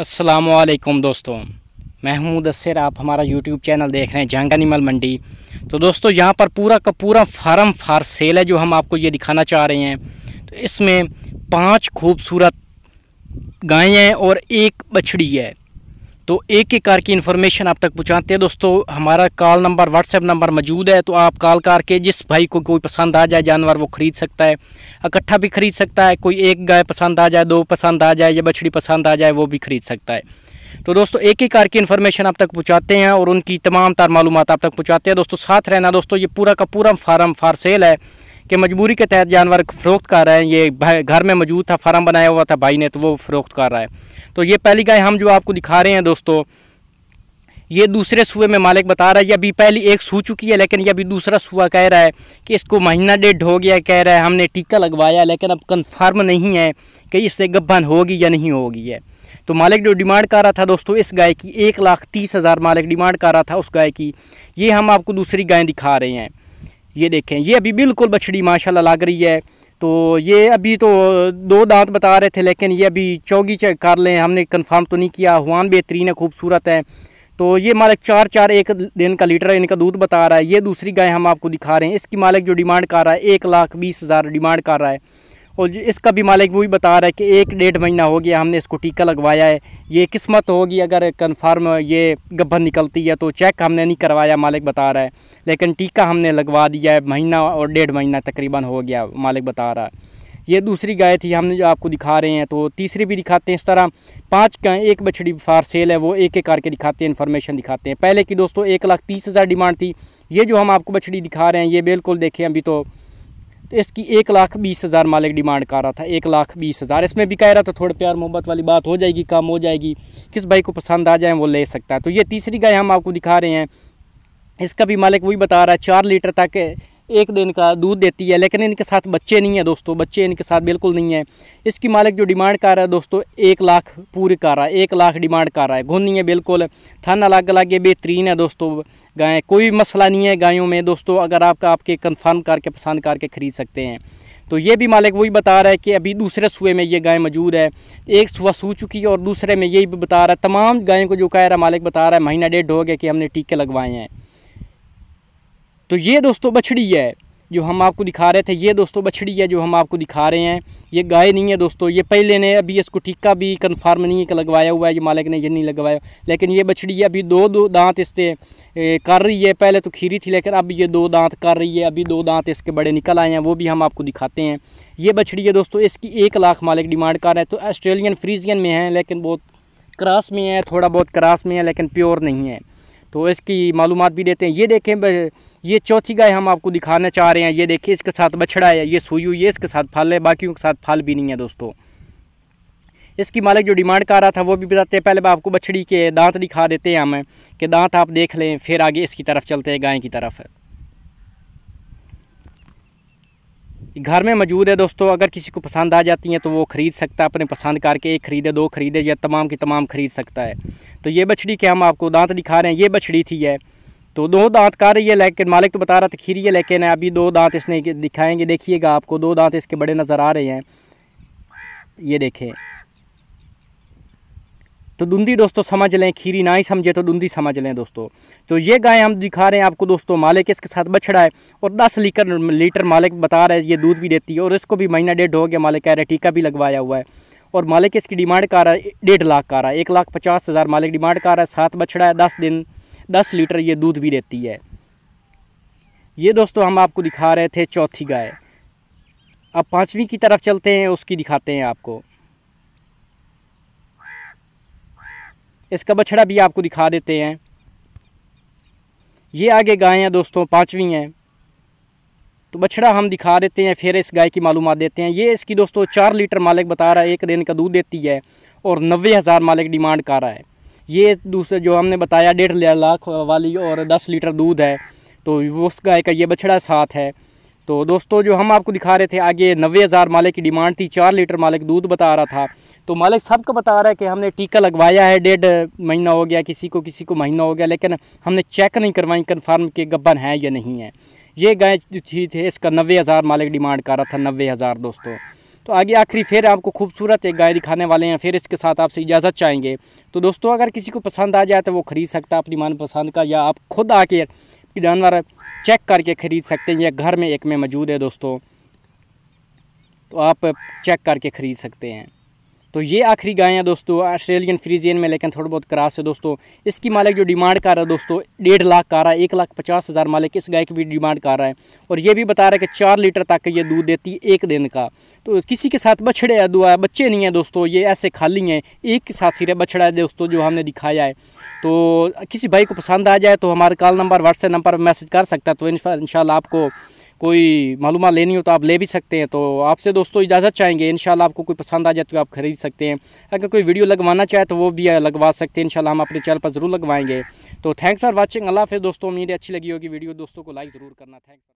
असलकुम दोस्तों मैं हूं असर आप हमारा यूट्यूब चैनल देख रहे हैं जंग एनिमल मंडी तो दोस्तों यहाँ पर पूरा का पूरा फार्म फार सेल है जो हम आपको ये दिखाना चाह रहे हैं तो इसमें पांच खूबसूरत गायें और एक बछड़ी है तो एक एक कार की इन्फॉर्मेशन आप तक पहुँचाते हैं दोस्तों हमारा कॉल नंबर व्हाट्सएप नंबर मौजूद है तो आप कॉल करके जिस भाई को कोई पसंद आ जाए जानवर वो ख़रीद सकता है इकट्ठा भी ख़रीद सकता है कोई एक गाय पसंद आ जाए दो पसंद आ जाए या बछड़ी पसंद आ जाए वो भी ख़रीद सकता है तो दोस्तों एक ही कार की इन्फॉर्मेशन आप तक पहुँचाते हैं और उनकी तमाम तार मालूम आप तक पहुँचाते हैं दोस्तों साथ रहना दोस्तों ये पूरा का पूरा फार्म फार सेल है कि मजबूरी के तहत जानवर फ़रोख्त कर रहे हैं ये घर में मौजूद था फार्म बनाया हुआ था भाई ने तो वो फ़रोख्त कर रहा है तो ये पहली गाय हम जो आपको दिखा रहे हैं दोस्तों ये दूसरे सूए में मालिक बता रहा है ये अभी पहली एक सू चुकी है लेकिन ये अभी दूसरा सूआ कह रहा है कि इसको महीना डेढ़ हो गया कह रहा है हमने टीका लगवाया लेकिन अब कंफर्म नहीं है कि इससे गब्बन होगी या नहीं होगी है तो मालिक जो डिमांड कर रहा था दोस्तों इस गाय की एक लाख तीस हज़ार मालिक डिमांड कर रहा था उस गाय की ये हम आपको दूसरी गायें दिखा रहे हैं ये देखें ये अभी बिल्कुल बछड़ी माशाल्लाह लग रही है तो ये अभी तो दो दांत बता रहे थे लेकिन ये अभी चौगी चेक कर लें हमने कंफर्म तो नहीं किया हुआन बेहतरीन है खूबसूरत है तो ये मालिक चार चार एक दिन का लीटर इनका दूध बता रहा है ये दूसरी गाय हम आपको दिखा रहे हैं इसकी मालिक जो डिमांड कर रहा है एक लाख बीस हज़ार डिमांड कर रहा है और इसका भी मालिक वही बता रहा है कि एक डेढ़ महीना हो गया हमने इसको टीका लगवाया है ये किस्मत होगी अगर कन्फर्म ये गब्बर निकलती है तो चेक हमने नहीं करवाया मालिक बता रहा है लेकिन टीका हमने लगवा दिया है महीना और डेढ़ महीना तकरीबन हो गया मालिक बता रहा है ये दूसरी गाय थी हमने जो आपको दिखा रहे हैं तो तीसरी भी दिखाते हैं इस तरह पाँच का एक बछड़ी फार सेल है वो एक एक करके दिखाते हैं इन्फॉर्मेशन दिखाते हैं पहले की दोस्तों एक लाख तीस हज़ार डिमांड थी ये जो हम आपको बछड़ी दिखा रहे हैं ये बिल्कुल देखें अभी तो तो इसकी एक लाख बीस हज़ार मालिक डिमांड कर रहा था एक लाख बीस हज़ार इसमें भी कह रहा था थोड़े प्यार मोहब्बत वाली बात हो जाएगी काम हो जाएगी किस भाई को पसंद आ जाए वो ले सकता है तो ये तीसरी गाय हम आपको दिखा रहे हैं इसका भी मालिक वही बता रहा है चार लीटर तक एक दिन का दूध देती है लेकिन इनके साथ बच्चे नहीं है दोस्तों बच्चे इनके साथ बिल्कुल नहीं है इसकी मालिक जो डिमांड कर रहा है दोस्तों एक लाख पूरी कर रहा है एक लाख डिमांड कर रहा है घुन नहीं है बिल्कुल थन अलग अलग ये बेहतरीन है दोस्तों गायें कोई मसला नहीं है गायों में दोस्तों अगर आपका आपके कन्फर्म करके पसंद करके ख़रीद सकते हैं तो ये भी मालिक वही बता रहा है कि अभी दूसरे सुए में ये गाय मौजूद है एक सुबह सू चुकी है और दूसरे में यही बता रहा है तमाम गायों को जो कह रहा है मालिक बता रहा है महीना डेढ़ हो गया कि हमने टीके लगवाए हैं तो ये दोस्तों बछड़ी है जो हम आपको दिखा रहे थे ये दोस्तों बछड़ी है जो हम आपको दिखा रहे हैं ये गाय नहीं है दोस्तों ये पहले ने अभी इसको टीका भी कन्फर्म नहीं है कि लगवाया हुआ है ये मालिक ने ये नहीं लगवाया लेकिन ये बछड़ी है अभी दो दो दांत इससे कर रही है पहले तो खीरी थी लेकिन अब ये दो दांत कर रही है अभी दो दांत इसके बड़े निकल आए हैं वो भी हम आपको दिखाते हैं ये बछड़ी है दोस्तों इसकी एक लाख मालिक डिमांड कर रहे हैं तो ऑस्ट्रेलियन फ्रीजियन में है लेकिन बहुत क्रास में है थोड़ा बहुत क्रास में है लेकिन प्योर नहीं है तो इसकी मालूम भी देते हैं ये देखें ये चौथी गाय हम आपको दिखाना चाह रहे हैं ये देखिए इसके साथ बछड़ा है ये सुई हुई है इसके साथ फल है बाकियों के साथ फल भी नहीं है दोस्तों इसकी मालिक जो डिमांड कर रहा था वो भी बताते हैं पहले आपको बछड़ी के दांत दिखा देते हैं हमें कि दांत आप देख लें फिर आगे इसकी तरफ चलते हैं गाय की तरफ घर में मौजूद है दोस्तों अगर किसी को पसंद आ जाती है तो वो ख़रीद सकता है अपने पसंद करके एक ख़रीदे दो ख़रीदे या तमाम की तमाम ख़रीद सकता है तो ये बछड़ी के हम आपको दांत दिखा रहे हैं ये बछड़ी थी है तो दो दांत का रही है लेकिन मालिक तो बता रहा था खीरी है लेकिन अभी दो दांत इसने दिखाएंगे देखिएगा आपको दो दांत इसके बड़े नज़र आ रहे हैं ये देखें तो दुंदी दोस्तों समझ लें खीरी ना ही समझे तो दुंदी समझ लें दोस्तों तो ये गाय हम दिखा रहे हैं आपको दोस्तों मालिक इसके साथ बछड़ा है और दस लीटर लीटर मालिक बता रहा है ये दूध भी देती है और इसको भी महीना डेढ़ हो गया मालिक कह रहे टीका भी लगवाया हुआ है और मालिक इसकी डिमांड का रहा है डेढ़ लाख का रहा है एक लाख पचास हज़ार मालिक डिमांड का रहा है सात बछड़ा है दस दिन दस लीटर ये दूध भी देती है ये दोस्तों हम आपको दिखा रहे थे चौथी गाय अब पाँचवीं की तरफ चलते हैं उसकी दिखाते हैं आपको इसका बछड़ा भी आपको दिखा देते हैं ये आगे गाय हैं दोस्तों पाँचवीं हैं तो बछड़ा हम दिखा देते हैं फिर इस गाय की मालूम देते हैं ये इसकी दोस्तों चार लीटर मालिक बता रहा है एक दिन का दूध देती है और नब्बे हज़ार मालिक डिमांड कर रहा है ये दूसरे जो हमने बताया डेढ़ लाख वाली और दस लीटर दूध है तो उस गाय का ये बछड़ा साथ है तो दोस्तों जो हम आपको दिखा रहे थे आगे नब्बे हज़ार मालिक की डिमांड थी चार लीटर मालिक दूध बता रहा था तो मालिक सबको बता रहा है कि हमने टीका लगवाया है डेढ़ महीना हो गया किसी को किसी को महीना हो गया लेकिन हमने चेक नहीं करवाई कन्फर्म कि गब्बन है या नहीं है ये गाय थी थे इसका नब्बे हज़ार मालिक डिमांड कर रहा था नब्बे हज़ार दोस्तों तो आगे आखिरी फिर आपको खूबसूरत एक गाय दिखाने वाले हैं फिर इसके साथ आपसे इजाज़त चाहेंगे तो दोस्तों अगर किसी को पसंद आ जाए तो वो ख़रीद सकता है अपनी मनपसंद का या आप खुद आके जानवर चेक करके ख़रीद सकते हैं या घर में एक में मौजूद है दोस्तों तो आप चेक करके ख़रीद सकते हैं तो ये आखिरी गाय है दोस्तों ऑस्ट्रेलियन फ्रीजियन में लेकिन थोड़ा बहुत क्रास है दोस्तों इसकी मालिक जो डिमांड कर रहा है दोस्तों डेढ़ लाख का रहा है एक लाख पचास हज़ार मालिक इस गाय की भी डिमांड कर रहा है और ये भी बता रहा है कि चार लीटर तक ये दूध देती है एक दिन का तो किसी के साथ बछड़े या दुआ बच्चे नहीं हैं दोस्तों ये ऐसे खाली हैं एक के साथ सिरे बछड़ा है दोस्तों जो हमने दिखाया है तो किसी भाई को पसंद आ जाए तो हमारे call number WhatsApp number message कर सकता है तो इन आपको कोई मालूम लेनी हो तो आप ले भी सकते हैं तो आपसे दोस्तों इजाज़त चाहेंगे इन आपको कोई पसंद आ जाए तो आप ख़रीद सकते हैं अगर कोई वीडियो लगवाना चाहे तो वो भी लगवा सकते हैं इनशाला हम अपने चैनल पर ज़रूर लगवाएंगे तो थैंक्स फॉर वाचिंग अल्लाह फिर दोस्तों उम्मीद अच्छी लगी होगी वीडियो दोस्तों को लाइक ज़रूर करना थैंक